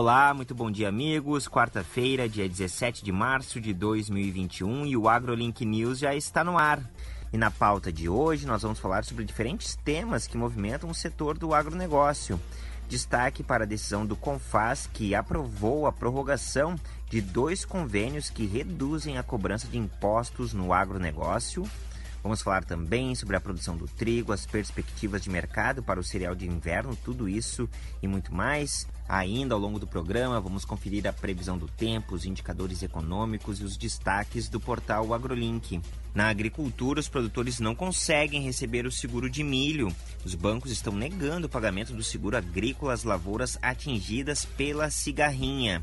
Olá, muito bom dia, amigos. Quarta-feira, dia 17 de março de 2021 e o AgroLink News já está no ar. E na pauta de hoje, nós vamos falar sobre diferentes temas que movimentam o setor do agronegócio. Destaque para a decisão do CONFAS, que aprovou a prorrogação de dois convênios que reduzem a cobrança de impostos no agronegócio Vamos falar também sobre a produção do trigo, as perspectivas de mercado para o cereal de inverno, tudo isso e muito mais. Ainda ao longo do programa, vamos conferir a previsão do tempo, os indicadores econômicos e os destaques do portal AgroLink. Na agricultura, os produtores não conseguem receber o seguro de milho. Os bancos estão negando o pagamento do seguro agrícola às lavouras atingidas pela cigarrinha.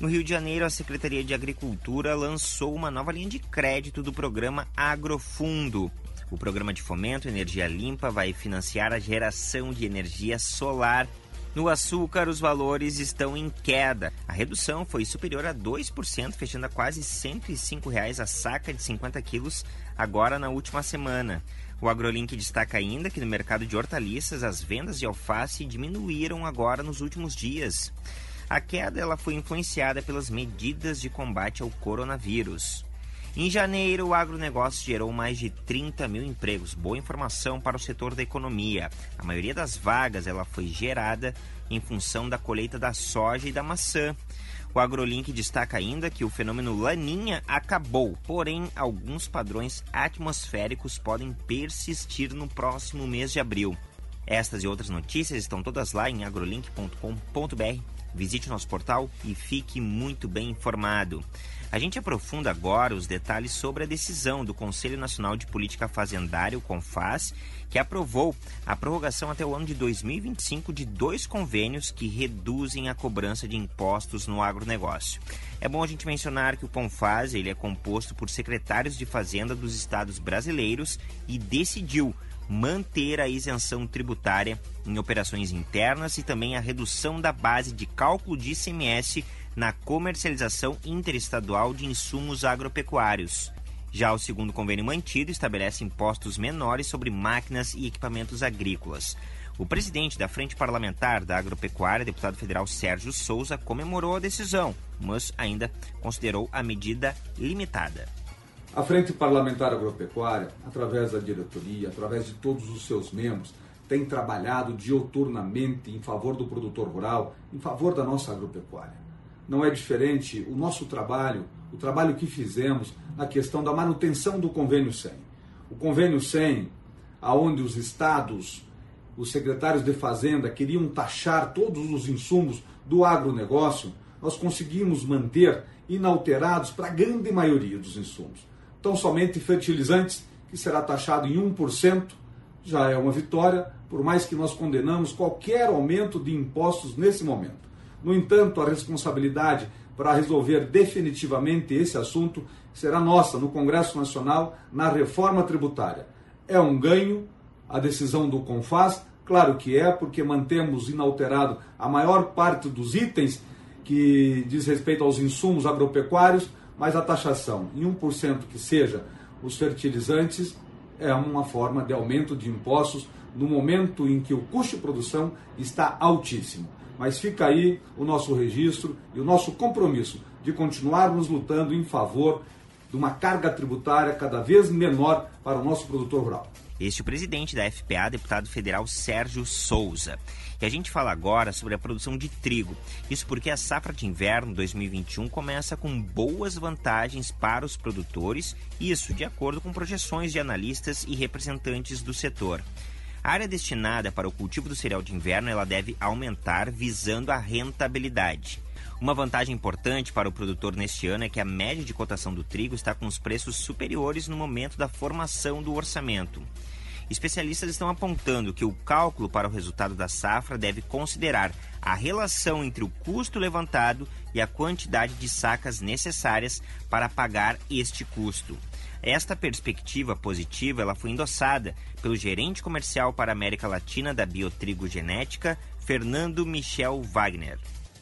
No Rio de Janeiro, a Secretaria de Agricultura lançou uma nova linha de crédito do programa Agrofundo. O programa de fomento Energia Limpa vai financiar a geração de energia solar no açúcar, os valores estão em queda. A redução foi superior a 2%, fechando a quase R$ 105 reais a saca de 50 quilos agora na última semana. O AgroLink destaca ainda que no mercado de hortaliças as vendas de alface diminuíram agora nos últimos dias. A queda ela foi influenciada pelas medidas de combate ao coronavírus. Em janeiro, o agronegócio gerou mais de 30 mil empregos. Boa informação para o setor da economia. A maioria das vagas ela foi gerada em função da colheita da soja e da maçã. O AgroLink destaca ainda que o fenômeno Laninha acabou, porém alguns padrões atmosféricos podem persistir no próximo mês de abril. Estas e outras notícias estão todas lá em agrolink.com.br Visite nosso portal e fique muito bem informado. A gente aprofunda agora os detalhes sobre a decisão do Conselho Nacional de Política Fazendária, o CONFAS, que aprovou a prorrogação até o ano de 2025 de dois convênios que reduzem a cobrança de impostos no agronegócio. É bom a gente mencionar que o CONFAS ele é composto por secretários de Fazenda dos estados brasileiros e decidiu manter a isenção tributária em operações internas e também a redução da base de cálculo de ICMS na comercialização interestadual de insumos agropecuários. Já o segundo convênio mantido estabelece impostos menores sobre máquinas e equipamentos agrícolas. O presidente da Frente Parlamentar da Agropecuária, deputado federal Sérgio Souza, comemorou a decisão, mas ainda considerou a medida limitada. A Frente Parlamentar Agropecuária, através da diretoria, através de todos os seus membros, tem trabalhado dioturnamente em favor do produtor rural, em favor da nossa agropecuária. Não é diferente o nosso trabalho, o trabalho que fizemos na questão da manutenção do convênio 100. O convênio 100, aonde os estados, os secretários de fazenda queriam taxar todos os insumos do agronegócio, nós conseguimos manter inalterados para a grande maioria dos insumos tão somente fertilizantes, que será taxado em 1%, já é uma vitória, por mais que nós condenamos qualquer aumento de impostos nesse momento. No entanto, a responsabilidade para resolver definitivamente esse assunto será nossa no Congresso Nacional na reforma tributária. É um ganho a decisão do CONFAS? Claro que é, porque mantemos inalterado a maior parte dos itens que diz respeito aos insumos agropecuários, mas a taxação em 1% que seja os fertilizantes é uma forma de aumento de impostos no momento em que o custo de produção está altíssimo. Mas fica aí o nosso registro e o nosso compromisso de continuarmos lutando em favor de uma carga tributária cada vez menor para o nosso produtor rural. Este é o presidente da FPA, deputado federal Sérgio Souza. E a gente fala agora sobre a produção de trigo. Isso porque a safra de inverno 2021 começa com boas vantagens para os produtores, isso de acordo com projeções de analistas e representantes do setor. A área destinada para o cultivo do cereal de inverno ela deve aumentar visando a rentabilidade. Uma vantagem importante para o produtor neste ano é que a média de cotação do trigo está com os preços superiores no momento da formação do orçamento. Especialistas estão apontando que o cálculo para o resultado da safra deve considerar a relação entre o custo levantado e a quantidade de sacas necessárias para pagar este custo. Esta perspectiva positiva ela foi endossada pelo gerente comercial para a América Latina da Biotrigo Genética, Fernando Michel Wagner.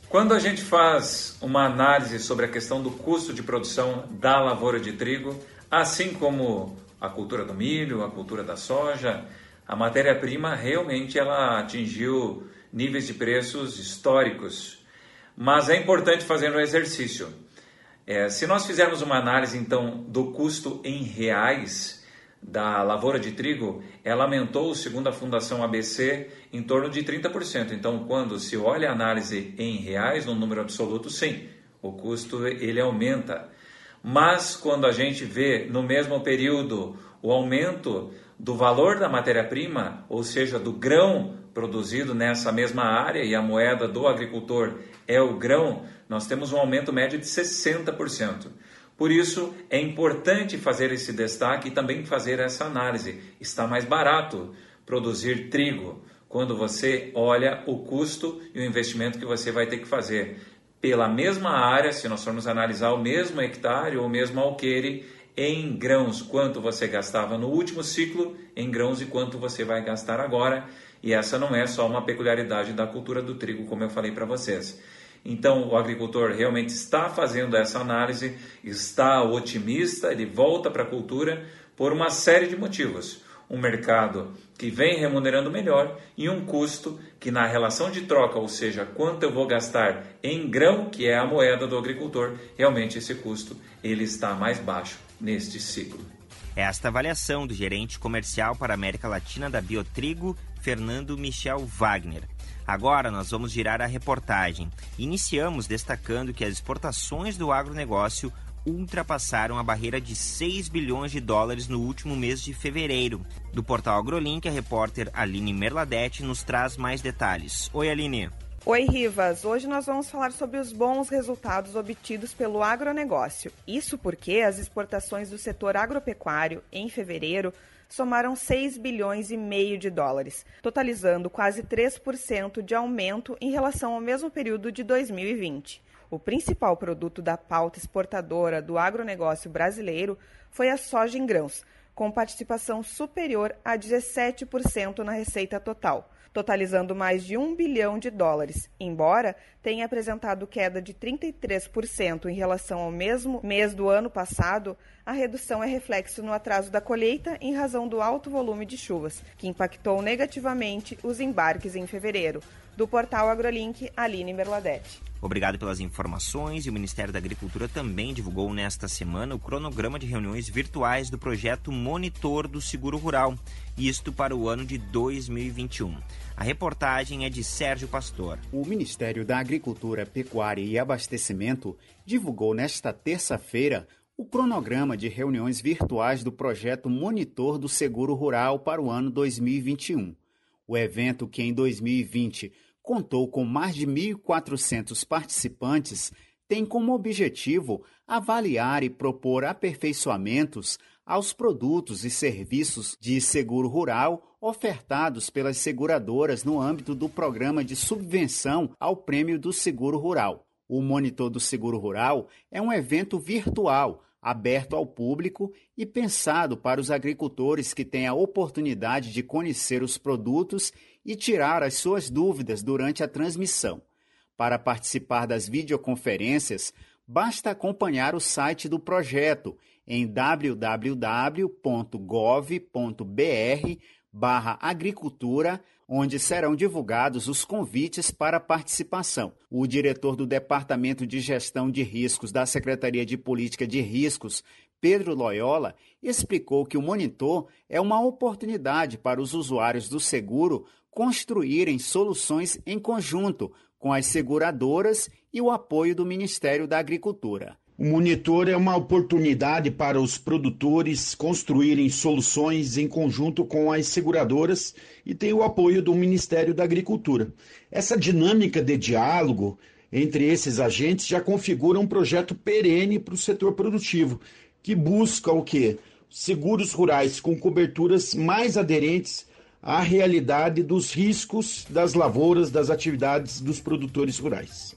Quando a gente faz uma análise sobre a questão do custo de produção da lavoura de trigo, assim como a cultura do milho, a cultura da soja, a matéria-prima realmente ela atingiu níveis de preços históricos. Mas é importante fazer um exercício. É, se nós fizermos uma análise então do custo em reais, da lavoura de trigo, ela aumentou, segundo a Fundação ABC, em torno de 30%. Então, quando se olha a análise em reais, no número absoluto, sim, o custo ele aumenta. Mas quando a gente vê no mesmo período o aumento do valor da matéria-prima, ou seja, do grão produzido nessa mesma área e a moeda do agricultor é o grão, nós temos um aumento médio de 60%. Por isso, é importante fazer esse destaque e também fazer essa análise. Está mais barato produzir trigo quando você olha o custo e o investimento que você vai ter que fazer. Pela mesma área, se nós formos analisar o mesmo hectare ou o mesmo alqueire, em grãos, quanto você gastava no último ciclo em grãos e quanto você vai gastar agora. E essa não é só uma peculiaridade da cultura do trigo, como eu falei para vocês. Então, o agricultor realmente está fazendo essa análise, está otimista, ele volta para a cultura por uma série de motivos. Um mercado que vem remunerando melhor e um custo que, na relação de troca, ou seja, quanto eu vou gastar em grão, que é a moeda do agricultor, realmente esse custo ele está mais baixo neste ciclo. Esta avaliação do gerente comercial para a América Latina da Biotrigo, Fernando Michel Wagner. Agora nós vamos girar a reportagem. Iniciamos destacando que as exportações do agronegócio ultrapassaram a barreira de 6 bilhões de dólares no último mês de fevereiro. Do portal AgroLink, a repórter Aline Merladete nos traz mais detalhes. Oi, Aline. Oi, Rivas! Hoje nós vamos falar sobre os bons resultados obtidos pelo agronegócio. Isso porque as exportações do setor agropecuário, em fevereiro, somaram 6 bilhões e meio de dólares, totalizando quase 3% de aumento em relação ao mesmo período de 2020. O principal produto da pauta exportadora do agronegócio brasileiro foi a soja em grãos, com participação superior a 17% na receita total totalizando mais de 1 bilhão de dólares, embora tenha apresentado queda de 33% em relação ao mesmo mês do ano passado. A redução é reflexo no atraso da colheita em razão do alto volume de chuvas, que impactou negativamente os embarques em fevereiro. Do portal AgroLink, Aline Merladete. Obrigado pelas informações e o Ministério da Agricultura também divulgou nesta semana o cronograma de reuniões virtuais do projeto Monitor do Seguro Rural, isto para o ano de 2021. A reportagem é de Sérgio Pastor. O Ministério da Agricultura, Pecuária e Abastecimento divulgou nesta terça-feira o cronograma de reuniões virtuais do projeto Monitor do Seguro Rural para o ano 2021. O evento, que em 2020 contou com mais de 1.400 participantes, tem como objetivo avaliar e propor aperfeiçoamentos aos produtos e serviços de seguro rural ofertados pelas seguradoras no âmbito do programa de subvenção ao Prêmio do Seguro Rural. O Monitor do Seguro Rural é um evento virtual aberto ao público e pensado para os agricultores que têm a oportunidade de conhecer os produtos e tirar as suas dúvidas durante a transmissão. Para participar das videoconferências, basta acompanhar o site do projeto em www.gov.br barra agricultura, onde serão divulgados os convites para participação. O diretor do Departamento de Gestão de Riscos da Secretaria de Política de Riscos, Pedro Loyola, explicou que o monitor é uma oportunidade para os usuários do seguro construírem soluções em conjunto com as seguradoras e o apoio do Ministério da Agricultura. O monitor é uma oportunidade para os produtores construírem soluções em conjunto com as seguradoras e tem o apoio do Ministério da Agricultura. Essa dinâmica de diálogo entre esses agentes já configura um projeto perene para o setor produtivo, que busca o quê? Seguros rurais com coberturas mais aderentes à realidade dos riscos das lavouras, das atividades dos produtores rurais.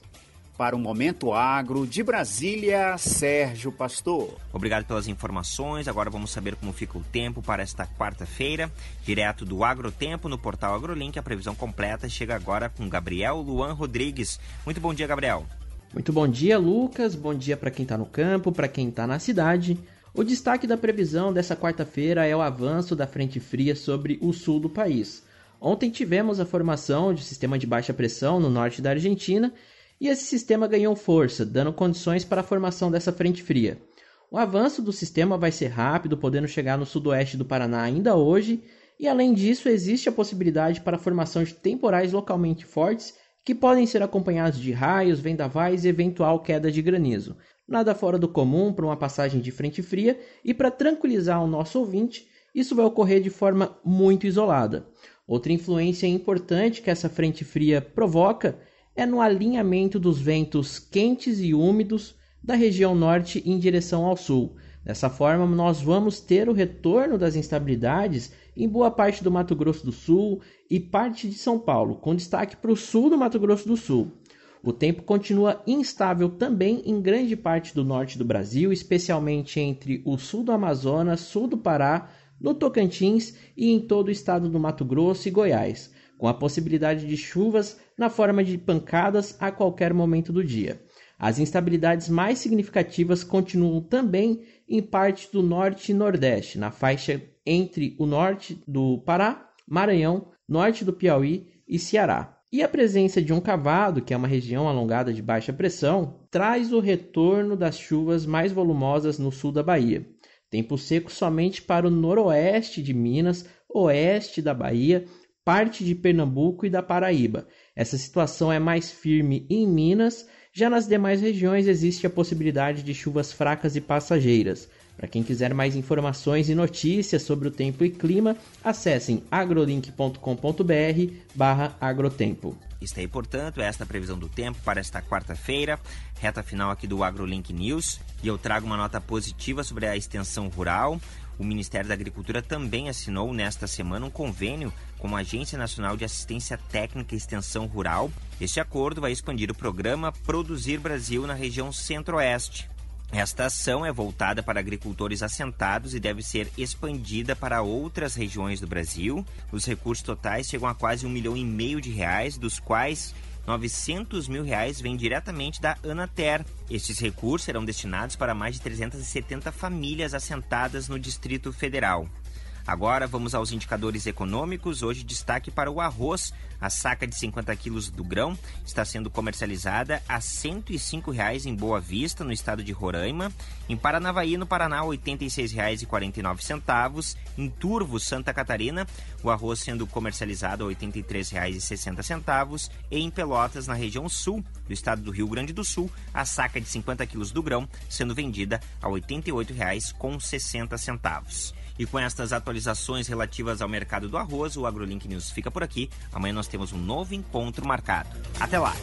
Para o Momento Agro de Brasília, Sérgio Pastor. Obrigado pelas informações. Agora vamos saber como fica o tempo para esta quarta-feira. Direto do Agrotempo no portal AgroLink, a previsão completa chega agora com Gabriel Luan Rodrigues. Muito bom dia, Gabriel. Muito bom dia, Lucas. Bom dia para quem está no campo, para quem está na cidade. O destaque da previsão dessa quarta-feira é o avanço da frente fria sobre o sul do país. Ontem tivemos a formação de sistema de baixa pressão no norte da Argentina e esse sistema ganhou força, dando condições para a formação dessa frente fria. O avanço do sistema vai ser rápido, podendo chegar no sudoeste do Paraná ainda hoje, e além disso, existe a possibilidade para a formação de temporais localmente fortes que podem ser acompanhados de raios, vendavais e eventual queda de granizo. Nada fora do comum para uma passagem de frente fria, e para tranquilizar o nosso ouvinte, isso vai ocorrer de forma muito isolada. Outra influência importante que essa frente fria provoca é no alinhamento dos ventos quentes e úmidos da região norte em direção ao sul. Dessa forma, nós vamos ter o retorno das instabilidades em boa parte do Mato Grosso do Sul e parte de São Paulo, com destaque para o sul do Mato Grosso do Sul. O tempo continua instável também em grande parte do norte do Brasil, especialmente entre o sul do Amazonas, sul do Pará, no Tocantins e em todo o estado do Mato Grosso e Goiás com a possibilidade de chuvas na forma de pancadas a qualquer momento do dia. As instabilidades mais significativas continuam também em parte do norte e nordeste, na faixa entre o norte do Pará, Maranhão, norte do Piauí e Ceará. E a presença de um cavado, que é uma região alongada de baixa pressão, traz o retorno das chuvas mais volumosas no sul da Bahia. Tempo seco somente para o noroeste de Minas, oeste da Bahia, parte de Pernambuco e da Paraíba. Essa situação é mais firme em Minas, já nas demais regiões existe a possibilidade de chuvas fracas e passageiras. Para quem quiser mais informações e notícias sobre o tempo e clima, acessem agrolink.com.br barra agrotempo. Está aí, portanto, é esta previsão do tempo para esta quarta-feira, reta final aqui do AgroLink News. E eu trago uma nota positiva sobre a extensão rural. O Ministério da Agricultura também assinou nesta semana um convênio com a Agência Nacional de Assistência Técnica e Extensão Rural. Este acordo vai expandir o programa Produzir Brasil na região Centro-Oeste. Esta ação é voltada para agricultores assentados e deve ser expandida para outras regiões do Brasil. Os recursos totais chegam a quase um milhão e meio de reais, dos quais 900 mil reais vem diretamente da Anater. Estes recursos serão destinados para mais de 370 famílias assentadas no Distrito Federal. Agora vamos aos indicadores econômicos. Hoje destaque para o arroz. A saca de 50 quilos do grão está sendo comercializada a R$ 105,00 em Boa Vista, no estado de Roraima. Em Paranavaí, no Paraná, R$ 86,49. Em Turvo, Santa Catarina, o arroz sendo comercializado a R$ 83,60. E em Pelotas, na região sul do estado do Rio Grande do Sul, a saca de 50 quilos do grão sendo vendida a R$ 88,60. E com estas atualizações relativas ao mercado do arroz, o AgroLink News fica por aqui. Amanhã nós temos um novo encontro marcado. Até lá!